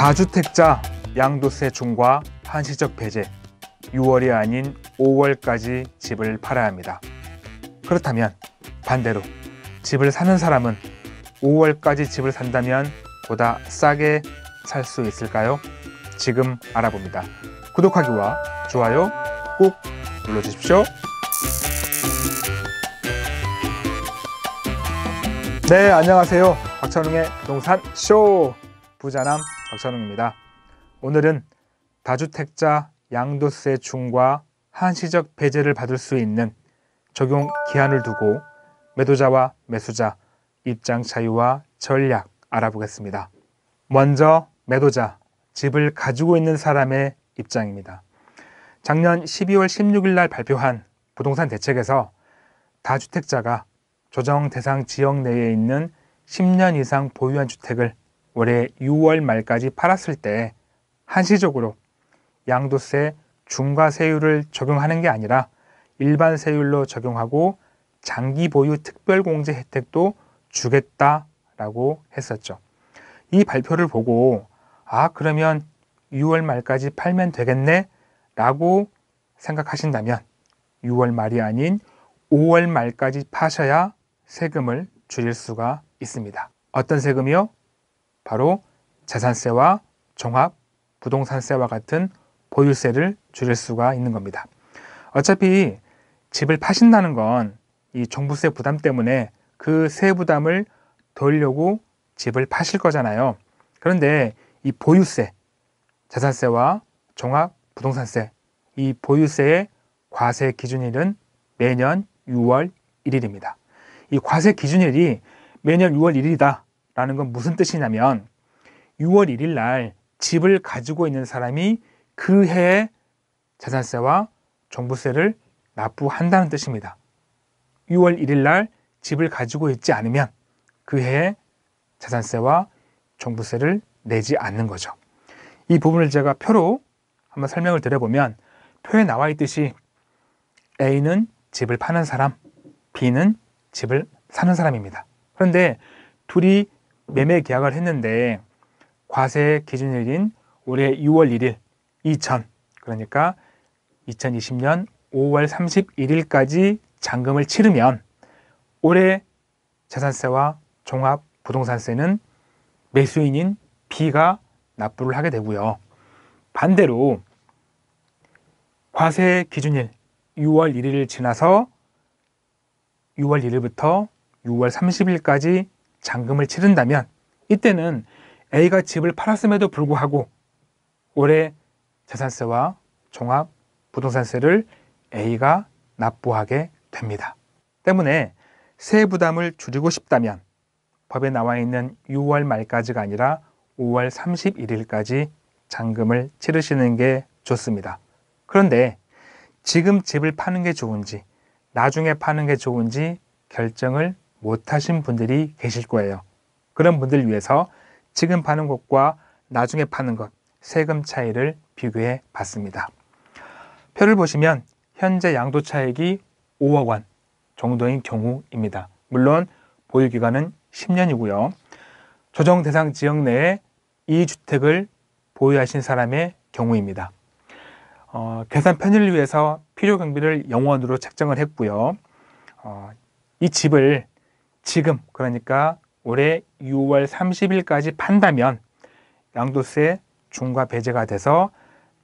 다주택자 양도세 중과 한시적 배제 6월이 아닌 5월까지 집을 팔아야 합니다. 그렇다면 반대로 집을 사는 사람은 5월까지 집을 산다면 보다 싸게 살 수 있을까요? 지금 알아봅니다. 구독하기와 좋아요 꼭 눌러주십시오. 네, 안녕하세요. 박찬웅의 부동산 쇼 부자남 박선웅입니다. 오늘은 다주택자 양도세 중과 한시적 배제를 받을 수 있는 적용 기한을 두고 매도자와 매수자 입장 차이와 전략 알아보겠습니다. 먼저 매도자, 집을 가지고 있는 사람의 입장입니다. 작년 12월 16일 날 발표한 부동산 대책에서 다주택자가 조정 대상 지역 내에 있는 10년 이상 보유한 주택을 올해 6월 말까지 팔았을 때 한시적으로 양도세 중과세율을 적용하는 게 아니라 일반 세율로 적용하고 장기 보유 특별공제 혜택도 주겠다라고 했었죠. 이 발표를 보고 아 그러면 6월 말까지 팔면 되겠네 라고 생각하신다면 6월 말이 아닌 5월 말까지 파셔야 세금을 줄일 수가 있습니다. 어떤 세금이요? 바로 재산세와 종합, 부동산세와 같은 보유세를 줄일 수가 있는 겁니다. 어차피 집을 파신다는 건 이 종부세 부담 때문에 그 세 부담을 돌려고 집을 파실 거잖아요. 그런데 이 보유세, 재산세와 종합 부동산세, 이 보유세의 과세 기준일은 매년 6월 1일입니다. 이 과세 기준일이 매년 6월 1일이다 라는 건 무슨 뜻이냐면 6월 1일 날 집을 가지고 있는 사람이 그 해에 자산세와 종부세를 납부한다는 뜻입니다. 6월 1일 날 집을 가지고 있지 않으면 그 해에 자산세와 종부세를 내지 않는 거죠. 이 부분을 제가 표로 한번 설명을 드려보면 표에 나와 있듯이 A는 집을 파는 사람, B는 집을 사는 사람입니다. 그런데 둘이 매매 계약을 했는데 과세 기준일인 올해 6월 1일 2000 그러니까 2020년 5월 31일까지 잔금을 치르면 올해 재산세와 종합 부동산세는 매수인인 B가 납부를 하게 되고요. 반대로 과세 기준일 6월 1일을 지나서 6월 1일부터 6월 30일까지 잔금을 치른다면 이때는 A가 집을 팔았음에도 불구하고 올해 재산세와 종합 부동산세를 A가 납부하게 됩니다. 때문에 세 부담을 줄이고 싶다면 법에 나와 있는 6월 말까지가 아니라 5월 31일까지 잔금을 치르시는 게 좋습니다. 그런데 지금 집을 파는 게 좋은지 나중에 파는 게 좋은지 결정을 못하신 분들이 계실 거예요. 그런 분들을 위해서 지금 파는 것과 나중에 파는 것, 세금 차이를 비교해 봤습니다. 표를 보시면 현재 양도 차익이 5억 원 정도인 경우입니다. 물론 보유기간은 10년이고요. 조정 대상 지역 내에 이 주택을 보유하신 사람의 경우입니다. 어, 계산 편의를 위해서 필요 경비를 0원으로 책정을 했고요. 어, 이 집을 지금 그러니까 올해 6월 30일까지 판다면 양도세 중과 배제가 돼서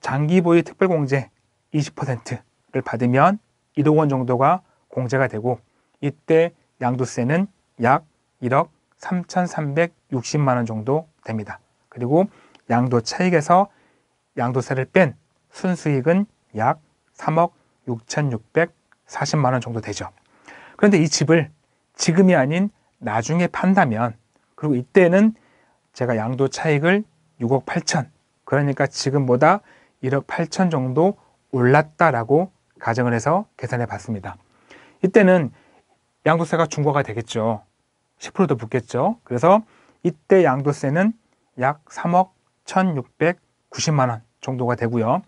장기보유 특별공제 20%를 받으면 1억 원 정도가 공제가 되고 이때 양도세는 약 1억 3,360만 원 정도 됩니다. 그리고 양도 차익에서 양도세를 뺀 순수익은 약 3억 6,640만 원 정도 되죠. 그런데 이 집을 지금이 아닌 나중에 판다면 그리고 이때는 제가 양도 차익을 6억 8천 그러니까 지금보다 1억 8천 정도 올랐다라고 가정을 해서 계산해 봤습니다. 이때는 양도세가 중과가 되겠죠. 1 0도 붙겠죠. 그래서 이때 양도세는 약 3억 1,690만 원 정도가 되고요.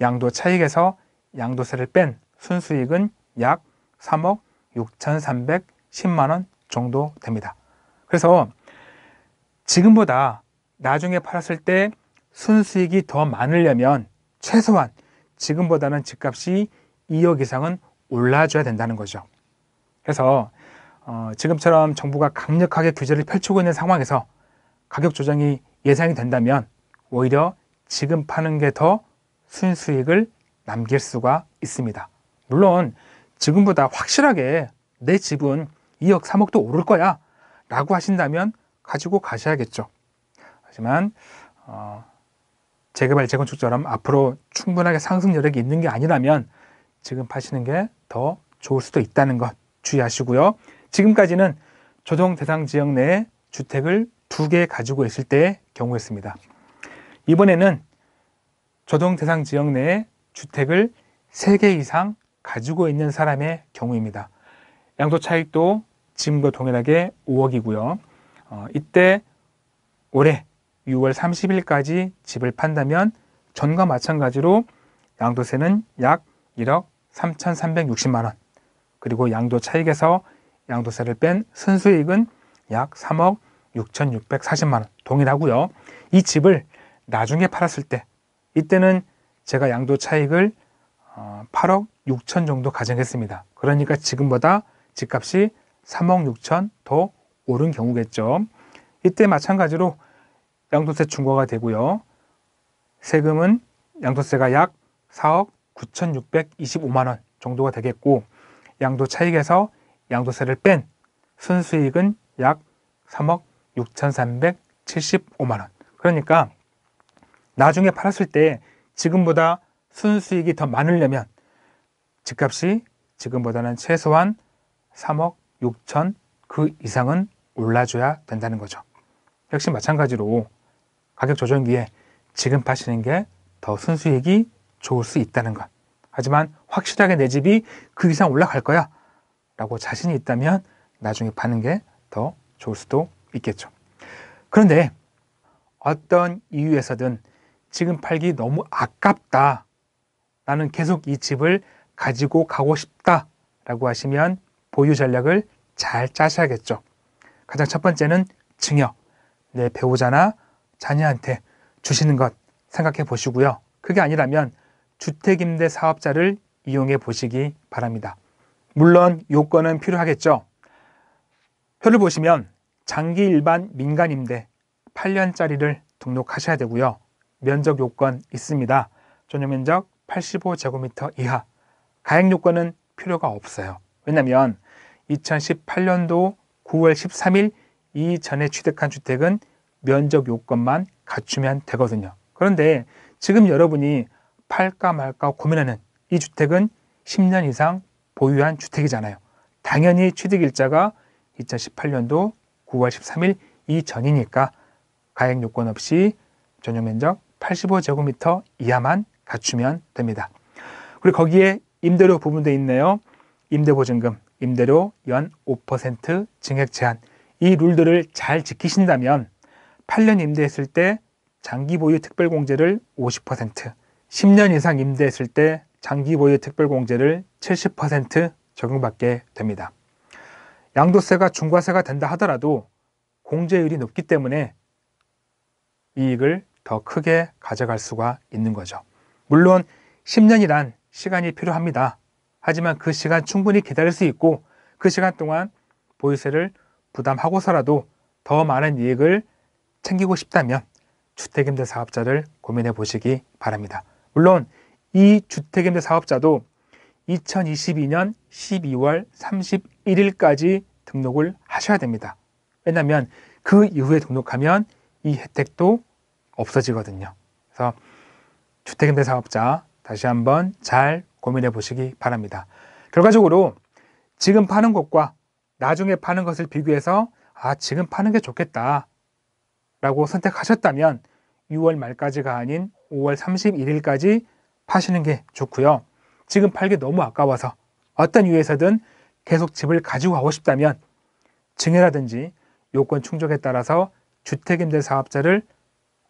양도 차익에서 양도세를 뺀 순수익은 약 3억 6,300 10만원 정도 됩니다. 그래서 지금보다 나중에 팔았을 때 순수익이 더 많으려면 최소한 지금보다는 집값이 2억 이상은 올라줘야 된다는 거죠. 그래서 어, 지금처럼 정부가 강력하게 규제를 펼치고 있는 상황에서 가격 조정이 예상이 된다면 오히려 지금 파는 게 더 순수익을 남길 수가 있습니다. 물론 지금보다 확실하게 내 집은 2억, 3억도 오를 거야. 라고 하신다면 가지고 가셔야겠죠. 하지만, 어, 재개발, 재건축처럼 앞으로 충분하게 상승 여력이 있는 게 아니라면 지금 파시는 게 더 좋을 수도 있다는 것 주의하시고요. 지금까지는 조정 대상 지역 내에 주택을 두 개 가지고 있을 때의 경우였습니다. 이번에는 조정 대상 지역 내에 주택을 세 개 이상 가지고 있는 사람의 경우입니다. 양도 차익도 지금과 동일하게 5억이고요. 어, 이때 올해 6월 30일까지 집을 판다면 전과 마찬가지로 양도세는 약 1억 3,360만 원. 그리고 양도 차익에서 양도세를 뺀 순수익은 약 3억 6,640만 원 동일하고요. 이 집을 나중에 팔았을 때 이때는 제가 양도 차익을 8억 어, 6천 정도 가정했습니다. 그러니까 지금보다 집값이 3억 6천 더 오른 경우겠죠. 이때 마찬가지로 양도세 중과가 되고요. 세금은 양도세가 약 4억 9,625만 원 정도가 되겠고 양도 차익에서 양도세를 뺀 순수익은 약 3억 6,375만 원. 그러니까 나중에 팔았을 때 지금보다 순수익이 더 많으려면 집값이 지금보다는 최소한 3억 6천 그 이상은 올라줘야 된다는 거죠. 역시 마찬가지로 가격 조정기에 지금 파시는 게 더 순수익이 좋을 수 있다는 것. 하지만 확실하게 내 집이 그 이상 올라갈 거야 라고 자신이 있다면 나중에 파는 게 더 좋을 수도 있겠죠. 그런데 어떤 이유에서든 지금 팔기 너무 아깝다. 나는 계속 이 집을 가지고 가고 싶다. 라고 하시면 보유 전략을 잘 짜셔야겠죠. 가장 첫 번째는 증여. 내 배우자나 자녀한테 주시는 것 생각해 보시고요. 그게 아니라면 주택임대 사업자를 이용해 보시기 바랍니다. 물론 요건은 필요하겠죠. 표를 보시면 장기 일반 민간임대 8년짜리를 등록하셔야 되고요. 면적 요건 있습니다. 전용 면적 85제곱미터 이하. 가액 요건은 필요가 없어요. 왜냐면 2018년도 9월 13일 이전에 취득한 주택은 면적 요건만 갖추면 되거든요. 그런데 지금 여러분이 팔까 말까 고민하는 이 주택은 10년 이상 보유한 주택이잖아요. 당연히 취득일자가 2018년도 9월 13일 이전이니까 가액 요건 없이 전용 면적 85제곱미터 이하만 갖추면 됩니다. 그리고 거기에 임대료 부분도 있네요. 임대보증금 임대료 연 5% 증액 제한 이 룰들을 잘 지키신다면 8년 임대했을 때 장기 보유 특별공제를 50%, 10년 이상 임대했을 때 장기 보유 특별공제를 70% 적용받게 됩니다. 양도세가 중과세가 된다 하더라도 공제율이 높기 때문에 이익을 더 크게 가져갈 수가 있는 거죠. 물론 10년이란 시간이 필요합니다. 하지만 그 시간 충분히 기다릴 수 있고 그 시간 동안 보유세를 부담하고서라도 더 많은 이익을 챙기고 싶다면 주택임대 사업자를 고민해 보시기 바랍니다. 물론 이 주택임대 사업자도 2022년 12월 31일까지 등록을 하셔야 됩니다. 왜냐하면 그 이후에 등록하면 이 혜택도 없어지거든요. 그래서 주택임대 사업자 다시 한번 잘 고민해 보시기 바랍니다. 결과적으로 지금 파는 것과 나중에 파는 것을 비교해서 아, 지금 파는 게 좋겠다 라고 선택하셨다면 6월 말까지가 아닌 5월 31일까지 파시는 게 좋고요. 지금 팔기 너무 아까워서 어떤 이유에서든 계속 집을 가지고 가고 싶다면 증여라든지 요건 충족에 따라서 주택임대 사업자를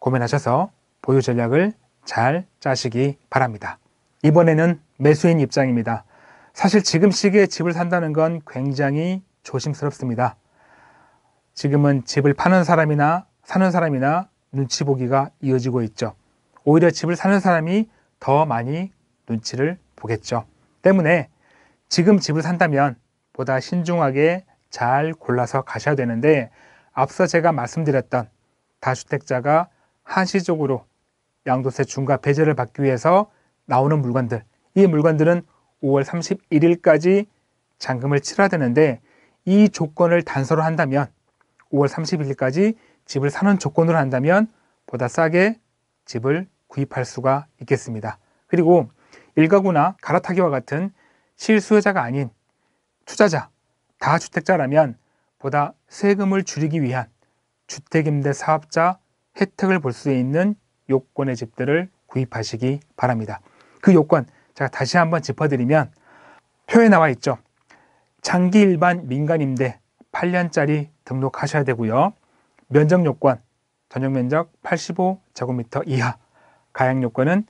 고민하셔서 보유 전략을 잘 짜시기 바랍니다. 이번에는 매수인 입장입니다. 사실 지금 시기에 집을 산다는 건 굉장히 조심스럽습니다. 지금은 집을 파는 사람이나 사는 사람이나 눈치 보기가 이어지고 있죠. 오히려 집을 사는 사람이 더 많이 눈치를 보겠죠. 때문에 지금 집을 산다면 보다 신중하게 잘 골라서 가셔야 되는데 앞서 제가 말씀드렸던 다주택자가 한시적으로 양도세 중과 배제를 받기 위해서 나오는 물건들 이 물건들은 5월 31일까지 잔금을 치러야 되는데 이 조건을 단서로 한다면 5월 31일까지 집을 사는 조건으로 한다면 보다 싸게 집을 구입할 수가 있겠습니다. 그리고 일가구나 갈아타기와 같은 실수요자가 아닌 투자자, 다주택자라면 보다 세금을 줄이기 위한 주택임대 사업자 혜택을 볼 수 있는 요건의 집들을 구입하시기 바랍니다. 그 요건 제가 다시 한번 짚어드리면 표에 나와 있죠. 장기 일반 민간 임대 8년짜리 등록하셔야 되고요. 면적 요건 전용 면적 85제곱미터 이하, 가액 요건은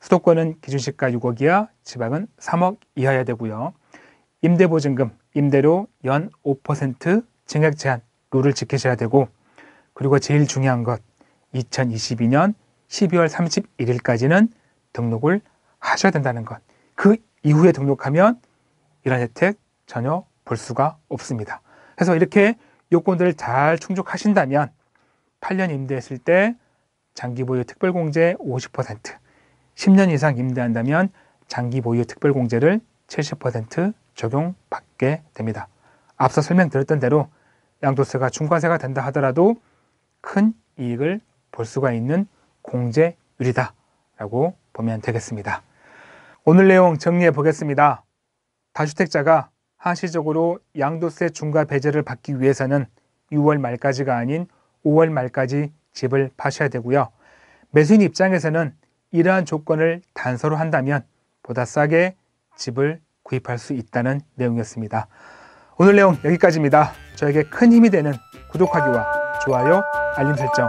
수도권은 기준시가 6억 이하, 지방은 3억 이하야 여 되고요. 임대보증금, 임대료 연 5% 증액 제한 룰을 지키셔야 되고 그리고 제일 중요한 것 2022년 12월 31일까지는 등록을 하셔야 된다는 것. 그 이후에 등록하면 이런 혜택 전혀 볼 수가 없습니다. 그래서 이렇게 요건들을 잘 충족하신다면 8년 임대했을 때 장기 보유 특별공제 50%, 10년 이상 임대한다면 장기 보유 특별공제를 70% 적용받게 됩니다. 앞서 설명드렸던 대로 양도세가 중과세가 된다 하더라도 큰 이익을 볼 수가 있는 공제율이다라고 보면 되겠습니다. 오늘 내용 정리해 보겠습니다. 다주택자가 한시적으로 양도세 중과 배제를 받기 위해서는 6월 말까지가 아닌 5월 말까지 집을 파셔야 되고요. 매수인 입장에서는 이러한 조건을 단서로 한다면 보다 싸게 집을 구입할 수 있다는 내용이었습니다. 오늘 내용 여기까지입니다. 저에게 큰 힘이 되는 구독하기와 좋아요, 알림 설정